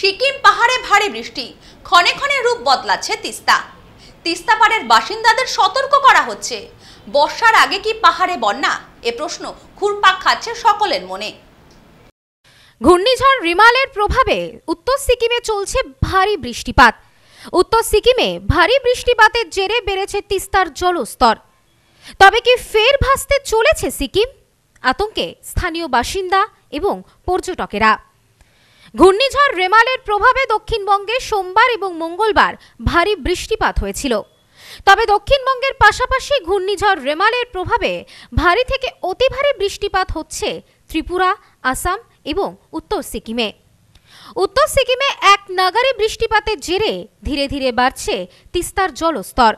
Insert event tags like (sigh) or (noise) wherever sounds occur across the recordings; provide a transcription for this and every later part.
সিকিম পাহাড়ে ভারী বৃষ্টি ক্ষণে ক্ষণে রূপ বদলাচ্ছে তিস্তা তিস্তা পাড়ের বাসিন্দাদের সতর্ক করা হচ্ছে বর্ষার আগে কি পাহাড়ে বন্যা এ প্রশ্ন ঘুরপাক খাচ্ছে সকলের মনে ঘূর্ণিঝড় রিমালের প্রভাবে উত্তর সিকিমে চলছে ভারী বৃষ্টিপাত উত্তর সিকিমে ভারী বৃষ্টিপাতের জেরে বেড়েছে তিস্তার জলস্তর তবে কি ফের ভাসতে চলেছে সিকিম আতঙ্কে স্থানীয় বাসিন্দা এবং পর্যটকেরা ঘূর্ণিঝড় রেমালের প্রভাবে দক্ষিণবঙ্গে সোমবার এবং মঙ্গলবার ভারী বৃষ্টিপাত হয়েছিল তবে দক্ষিণবঙ্গের পাশাপাশি ঘূর্ণিঝড় রেমালের প্রভাবে ভারী থেকে অতি ভারী বৃষ্টিপাত হচ্ছে ত্রিপুরা আসাম এবং উত্তর সিকিমে উত্তর সিকিমে এক নাগারে বৃষ্টিপাতের জেরে ধীরে ধীরে বাড়ছে তিস্তার জলস্তর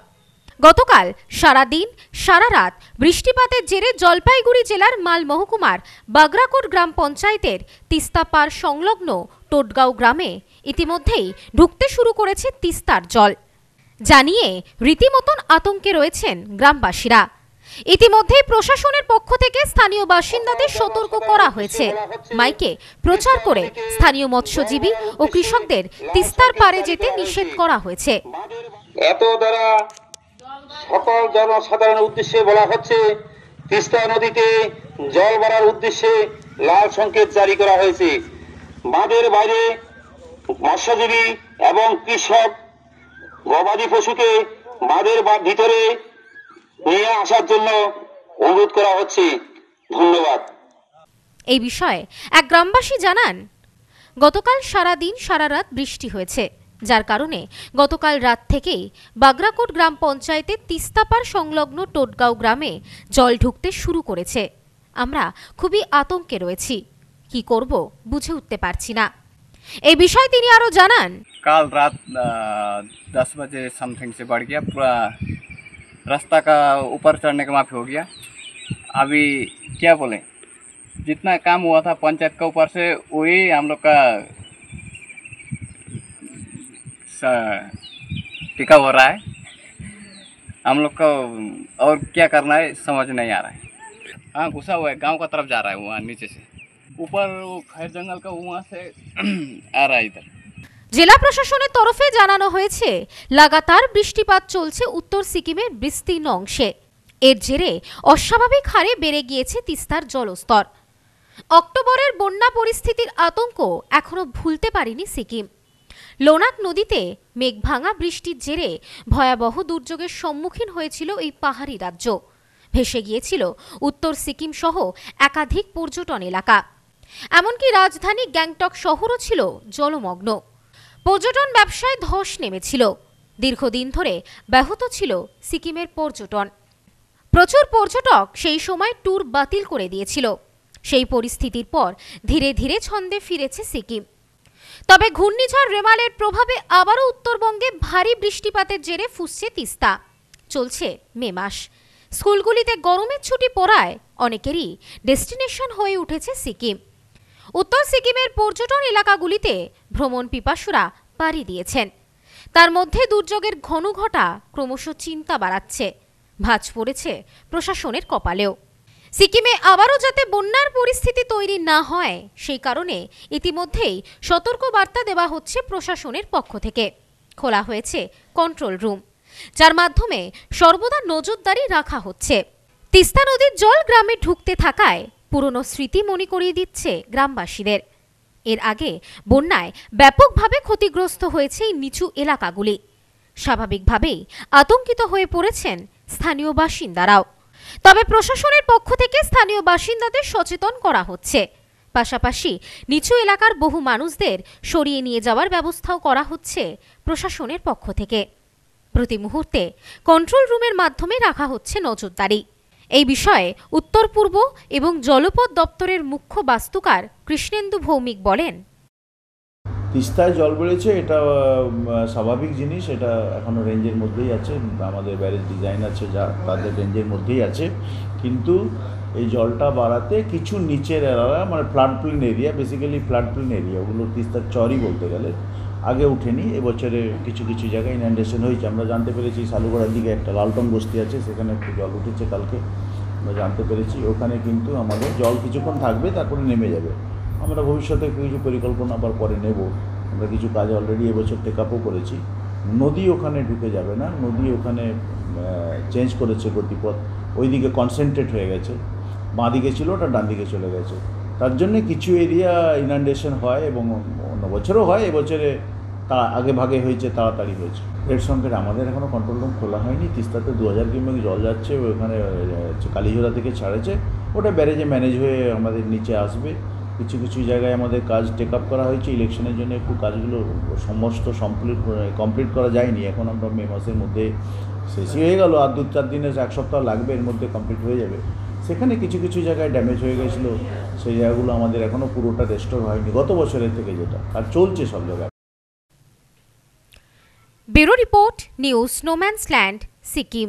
গতকাল সারা দিন সারা রাত বৃষ্টিপাতের জেরে জলপাইগুড়ি জেলার মাল মহকুমার বাগরাকোট গ্রাম পঞ্চায়েতের তিস্তাপার সংলগ্ন টোটগাঁও গ্রামে ইতিমধ্যেই ঢুকতে শুরু করেছে তিস্তার জল জানিয়ে রীতিমতন আতঙ্কে রয়েছেন গ্রামবাসীরা ইতিমধ্যেই প্রশাসনের পক্ষ থেকে স্থানীয় বাসিন্দাদের সতর্ক করা হয়েছে মাইকে প্রচার করে স্থানীয় মৎস্যজীবী ও কৃষকদের তিস্তার পারে যেতে নিষেধ করা হয়েছে এত সকল জনসাধারণের উদ্দেশ্যে বলা হচ্ছে তিস্তা নদীতে জল বাড়ার উদ্দেশ্যে লাল সংকেত জারি করা হয়েছে বাঁধের বাইরে মৎস্যজীবী এবং কৃষক গবাদি পশুকে বাঁধের ভিতরে নিয়ে আসার জন্য অনুরোধ করা হচ্ছে ধন্যবাদ এই বিষয়ে এক গ্রামবাসী জানান গতকাল সারা দিন সারা রাত বৃষ্টি হয়েছে যার কারণে গতকাল রাত থেকেই বাগরাকোট গ্রাম পঞ্চায়েতে তিস্তাপার সংলগ্ন টোটগাঁও গ্রামে জল ঢুকতে শুরু করেছে আমরা খুবই আতঙ্কে রয়েছি কি করব বুঝে উঠতে পারছি না এই বিষয়ে তিনি আরো জানান কাল রাত দশ বাজে সামথিং সে বাড় গিয়া पूरा রাস্তা কা উপর चढ़ने का माफी हो गया अभी क्या बोले जितना काम हुआ था पंचायत के ऊपर से वही हम लोग का टीका हो रहा है हम लोग को और क्या करना है समझ नहीं आ रहा है हाँ घुसा हुआ है गांव का तरफ जा रहा है वहाँ नीचे से ऊपर वो खैर जंगल का वहाँ से (clears throat) आ रहा है इधर জেলা প্রশাসনের তরফে জানানো হয়েছে লাগাতার বৃষ্টিপাত চলছে উত্তর সিকিমের বিস্তীর্ণ অংশে এর জেরে অস্বাভাবিক হারে বেড়ে গিয়েছে তিস্তার জলস্তর অক্টোবরের বন্যা পরিস্থিতির আতঙ্ক এখনও ভুলতে পারেনি সিকিম লোনাক নদীতে মেঘভাঙা বৃষ্টির জেরে ভয়াবহ দুর্যোগের সম্মুখীন হয়েছিল এই পাহাড়ি রাজ্য ভেসে গিয়েছিল উত্তর সিকিম সহ একাধিক পর্যটন এলাকা এমনকি রাজধানী গ্যাংটক শহরও ছিল জলমগ্ন পর্যটন ব্যবসায় ধস নেমেছিল দীর্ঘদিন ধরে ব্যাহত ছিল সিকিমের পর্যটন প্রচুর পর্যটক সেই সময় ট্যুর বাতিল করে দিয়েছিল সেই পরিস্থিতির পর ধীরে ধীরে ছন্দে ফিরেছে সিকিম তবে ঘূর্ণিঝড় রেমালের প্রভাবে আবারও উত্তরবঙ্গে ভারী বৃষ্টিপাতের জেরে ফুসছে তিস্তা চলছে মে মাস স্কুলগুলিতে গরমের ছুটি পড়ায় অনেকেরই ডেস্টিনেশন হয়ে উঠেছে সিকিম উত্তর সিকিমের পর্যটন এলাকাগুলিতে ভ্রমণ পিপাসুরা পাড়ি দিয়েছেন তার মধ্যে দুর্যোগের ঘন ঘটা ক্রমশ চিন্তা বাড়াচ্ছে ভাঁজ পড়েছে প্রশাসনের কপালেও সিকিমে আবারও যাতে বন্যার পরিস্থিতি তৈরি না হয় সেই কারণে ইতিমধ্যেই সতর্ক বার্তা দেওয়া হচ্ছে প্রশাসনের পক্ষ থেকে খোলা হয়েছে কন্ট্রোল রুম যার মাধ্যমে সর্বদা নজরদারি রাখা হচ্ছে তিস্তা নদীর জল গ্রামে ঢুকতে থাকায় পুরনো স্মৃতি মনে করিয়ে দিচ্ছে গ্রামবাসীদের এর আগে বন্যায় ব্যাপকভাবে ক্ষতিগ্রস্ত হয়েছে এই নিচু এলাকাগুলি স্বাভাবিকভাবেই আতঙ্কিত হয়ে পড়েছেন স্থানীয় বাসিন্দারাও তবে প্রশাসনের পক্ষ থেকে স্থানীয় বাসিন্দাদের সচেতন করা হচ্ছে পাশাপাশি নিচু এলাকার বহু মানুষদের সরিয়ে নিয়ে যাওয়ার ব্যবস্থাও করা হচ্ছে প্রশাসনের পক্ষ থেকে প্রতি মুহূর্তে কন্ট্রোল রুমের মাধ্যমে রাখা হচ্ছে নজরদারি এই বিষয়ে উত্তর পূর্ব এবং জলপথ দপ্তরের মুখ্য বাস্তুকার কৃষ্ণেন্দু ভৌমিক বলেন তিস্তায় জল বেড়েছে এটা স্বাভাবিক জিনিস এটা এখনও রেঞ্জের মধ্যেই আছে আমাদের ব্যারেজ ডিজাইন আছে যা তাদের রেঞ্জের মধ্যেই আছে কিন্তু এই জলটা বাড়াতে কিছু নিচের এলাকা মানে প্লান্ট প্লিন এরিয়া বেসিক্যালি প্লান্ট প্লিন এরিয়া ওগুলো তিস্তার চরই বলতে গেলে আগে উঠেনি এবছরে কিছু কিছু জায়গায় ইনান্ডেশন হয়েছে আমরা জানতে পেরেছি সালুগড়ার দিকে একটা লালটং বস্তি আছে সেখানে একটু জল উঠেছে কালকে আমরা জানতে পেরেছি ওখানে কিন্তু আমাদের জল কিছুক্ষণ থাকবে তারপরে নেমে যাবে আমরা ভবিষ্যতে কিছু পরিকল্পনা আবার পরে নেব আমরা কিছু কাজ অলরেডি এবছর টেক আপও করেছি নদী ওখানে ঢুকে যাবে না নদী ওখানে চেঞ্জ করেছে গতিপথ দিকে কনসেন্ট্রেট হয়ে গেছে বাঁ দিকে ছিল ওটা ডান দিকে চলে গেছে তার জন্যে কিছু এরিয়া ইনান্ডেশন হয় এবং অন্য বছরও হয় এবছরে তা আগে ভাগে হয়েছে তাড়াতাড়ি হয়েছে এর সঙ্গে আমাদের এখনও কন্ট্রোল রুম খোলা হয়নি তিস্তাতে দু হাজার কিমি জল যাচ্ছে ওখানে কালীঝোড়া থেকে ছাড়েছে ওটা ব্যারেজে ম্যানেজ হয়ে আমাদের নিচে আসবে কিছু কিছু জায়গায় আমাদের কাজ টেক আপ করা হয়েছে ইলেকশনের জন্য একটু কাজগুলো সমস্ত কমপ্লিট কমপ্লিট করা যায়নি এখন আমরা মে মাসের মধ্যে শেষই হয়ে গেল আর দু চার দিনের এক সপ্তাহ লাগবে এর মধ্যে কমপ্লিট হয়ে যাবে সেখানে কিছু কিছু জায়গায় ড্যামেজ হয়ে গেছিলো সেই জায়গাগুলো আমাদের এখনও পুরোটা রেস্টোর হয়নি গত বছরের থেকে যেটা আর চলছে সব জায়গায় bureau report news no man's land Sikkim